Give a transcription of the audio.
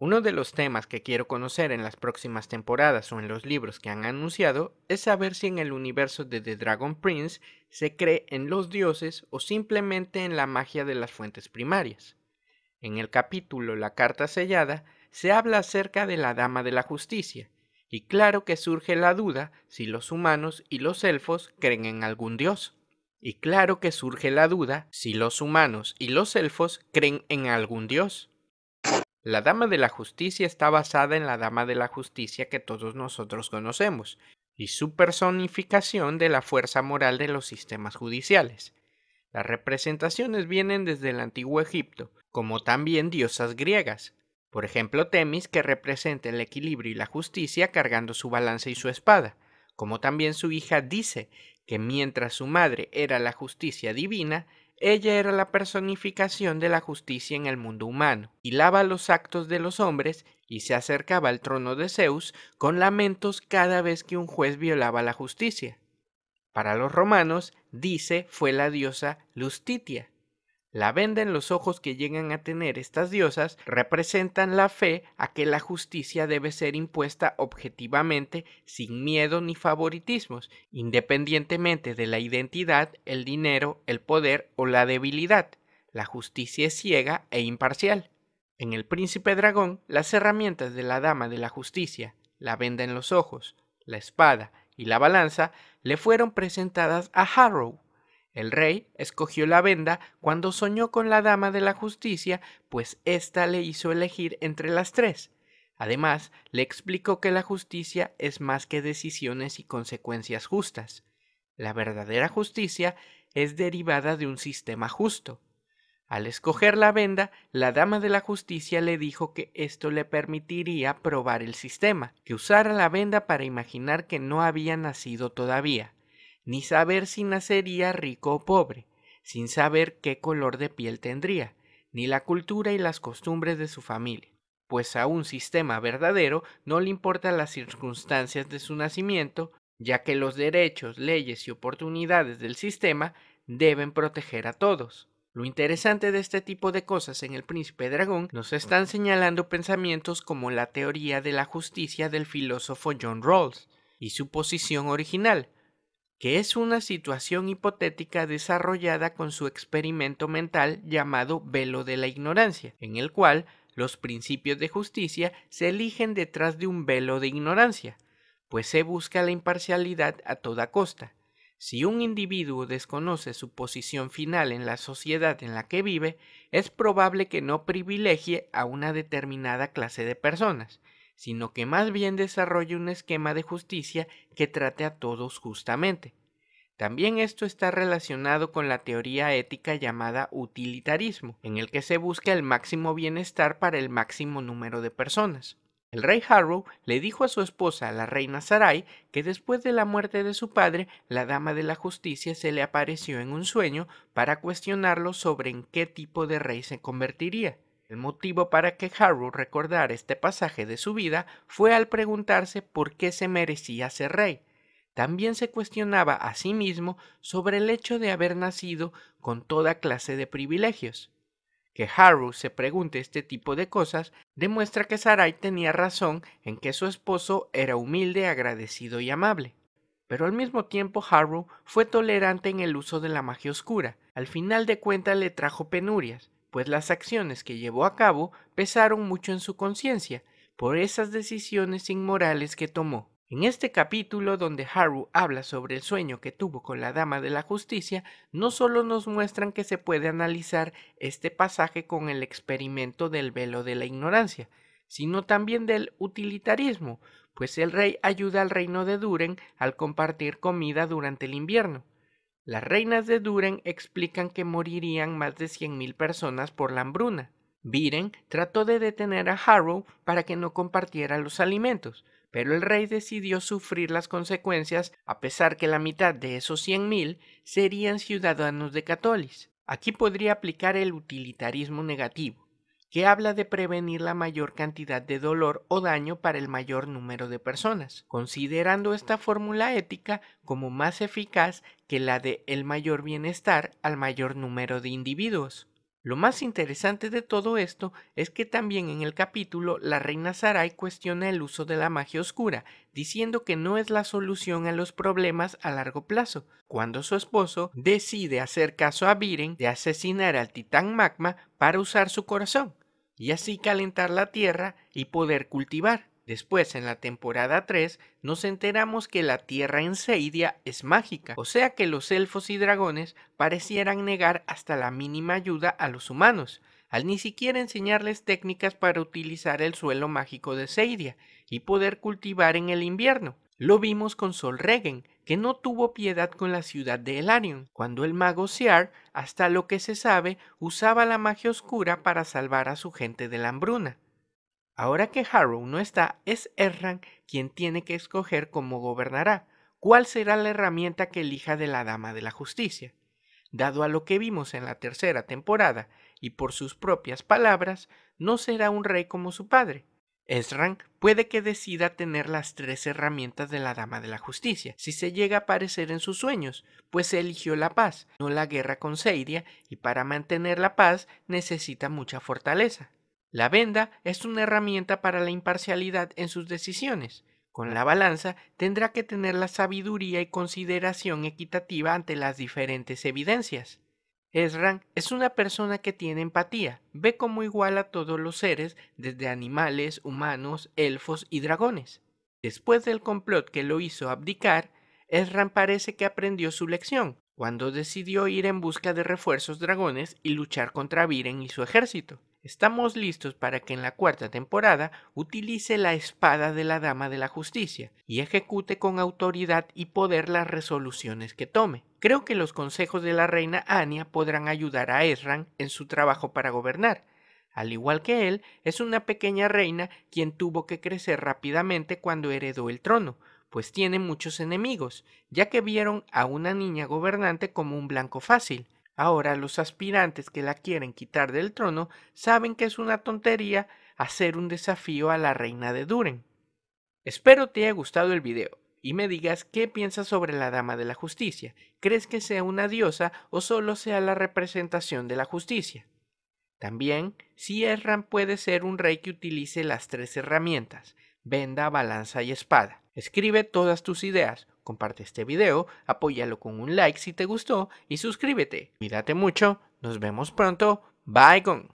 Uno de los temas que quiero conocer en las próximas temporadas o en los libros que han anunciado es saber si en el universo de The Dragon Prince se cree en los dioses o simplemente en la magia de las fuentes primarias. En el capítulo La carta sellada se habla acerca de la Dama de la Justicia, y claro que surge la duda si los humanos y los elfos creen en algún dios. Y claro que surge la duda si los humanos y los elfos creen en algún dios. La Dama de la Justicia está basada en la Dama de la Justicia que todos nosotros conocemos, y su personificación de la fuerza moral de los sistemas judiciales. Las representaciones vienen desde el antiguo Egipto, como también diosas griegas, por ejemplo Temis que representa el equilibrio y la justicia cargando su balanza y su espada, como también su hija Dice, que mientras su madre era la justicia divina, ella era la personificación de la justicia en el mundo humano, hilaba los actos de los hombres y se acercaba al trono de Zeus con lamentos cada vez que un juez violaba la justicia. Para los romanos, dice fue la diosa Lustitia, la venda en los ojos que llegan a tener estas diosas representan la fe a que la justicia debe ser impuesta objetivamente sin miedo ni favoritismos, independientemente de la identidad, el dinero, el poder o la debilidad. La justicia es ciega e imparcial. En el príncipe dragón, las herramientas de la dama de la justicia, la venda en los ojos, la espada y la balanza le fueron presentadas a Harrow, el rey escogió la venda cuando soñó con la dama de la justicia, pues ésta le hizo elegir entre las tres. Además, le explicó que la justicia es más que decisiones y consecuencias justas. La verdadera justicia es derivada de un sistema justo. Al escoger la venda, la dama de la justicia le dijo que esto le permitiría probar el sistema, que usara la venda para imaginar que no había nacido todavía ni saber si nacería rico o pobre, sin saber qué color de piel tendría, ni la cultura y las costumbres de su familia, pues a un sistema verdadero no le importan las circunstancias de su nacimiento, ya que los derechos, leyes y oportunidades del sistema deben proteger a todos. Lo interesante de este tipo de cosas en El Príncipe Dragón nos están señalando pensamientos como la teoría de la justicia del filósofo John Rawls y su posición original, que es una situación hipotética desarrollada con su experimento mental llamado velo de la ignorancia, en el cual los principios de justicia se eligen detrás de un velo de ignorancia, pues se busca la imparcialidad a toda costa. Si un individuo desconoce su posición final en la sociedad en la que vive, es probable que no privilegie a una determinada clase de personas, sino que más bien desarrolle un esquema de justicia que trate a todos justamente. También esto está relacionado con la teoría ética llamada utilitarismo, en el que se busca el máximo bienestar para el máximo número de personas. El rey Harrow le dijo a su esposa, la reina Sarai, que después de la muerte de su padre, la dama de la justicia se le apareció en un sueño para cuestionarlo sobre en qué tipo de rey se convertiría. El motivo para que Haru recordara este pasaje de su vida fue al preguntarse por qué se merecía ser rey. También se cuestionaba a sí mismo sobre el hecho de haber nacido con toda clase de privilegios. Que Haru se pregunte este tipo de cosas demuestra que Sarai tenía razón en que su esposo era humilde, agradecido y amable. Pero al mismo tiempo Haru fue tolerante en el uso de la magia oscura. Al final de cuentas le trajo penurias, pues las acciones que llevó a cabo pesaron mucho en su conciencia por esas decisiones inmorales que tomó. En este capítulo donde Haru habla sobre el sueño que tuvo con la Dama de la Justicia, no solo nos muestran que se puede analizar este pasaje con el experimento del velo de la ignorancia, sino también del utilitarismo, pues el rey ayuda al reino de Duren al compartir comida durante el invierno. Las reinas de Duren explican que morirían más de 100.000 personas por la hambruna. Biren trató de detener a Harrow para que no compartiera los alimentos, pero el rey decidió sufrir las consecuencias a pesar que la mitad de esos 100.000 serían ciudadanos de Catolis. Aquí podría aplicar el utilitarismo negativo que habla de prevenir la mayor cantidad de dolor o daño para el mayor número de personas, considerando esta fórmula ética como más eficaz que la de el mayor bienestar al mayor número de individuos. Lo más interesante de todo esto es que también en el capítulo la reina Sarai cuestiona el uso de la magia oscura, diciendo que no es la solución a los problemas a largo plazo, cuando su esposo decide hacer caso a Biren de asesinar al titán Magma para usar su corazón y así calentar la tierra y poder cultivar. Después, en la temporada 3, nos enteramos que la tierra en Seidia es mágica, o sea que los elfos y dragones parecieran negar hasta la mínima ayuda a los humanos, al ni siquiera enseñarles técnicas para utilizar el suelo mágico de Seidia y poder cultivar en el invierno. Lo vimos con Sol Regen, que no tuvo piedad con la ciudad de Elarion, cuando el mago Sear, hasta lo que se sabe, usaba la magia oscura para salvar a su gente de la hambruna. Ahora que Harrow no está, es Erran quien tiene que escoger cómo gobernará, cuál será la herramienta que elija de la Dama de la Justicia. Dado a lo que vimos en la tercera temporada, y por sus propias palabras, no será un rey como su padre, Esrank puede que decida tener las tres herramientas de la Dama de la Justicia, si se llega a aparecer en sus sueños, pues eligió la paz, no la guerra con Seiria, y para mantener la paz necesita mucha fortaleza. La venda es una herramienta para la imparcialidad en sus decisiones. Con la balanza tendrá que tener la sabiduría y consideración equitativa ante las diferentes evidencias. Ezran es una persona que tiene empatía, ve como igual a todos los seres, desde animales, humanos, elfos y dragones. Después del complot que lo hizo abdicar, Ezran parece que aprendió su lección, cuando decidió ir en busca de refuerzos dragones y luchar contra Viren y su ejército. Estamos listos para que en la cuarta temporada utilice la espada de la Dama de la Justicia y ejecute con autoridad y poder las resoluciones que tome. Creo que los consejos de la reina Anya podrán ayudar a Ezran en su trabajo para gobernar. Al igual que él, es una pequeña reina quien tuvo que crecer rápidamente cuando heredó el trono, pues tiene muchos enemigos, ya que vieron a una niña gobernante como un blanco fácil. Ahora los aspirantes que la quieren quitar del trono saben que es una tontería hacer un desafío a la reina de Duren. Espero te haya gustado el video y me digas qué piensas sobre la Dama de la Justicia. ¿Crees que sea una diosa o solo sea la representación de la justicia? También, si Erran puede ser un rey que utilice las tres herramientas, venda, balanza y espada. Escribe todas tus ideas comparte este video, apóyalo con un like si te gustó y suscríbete. Cuídate mucho, nos vemos pronto, bye con.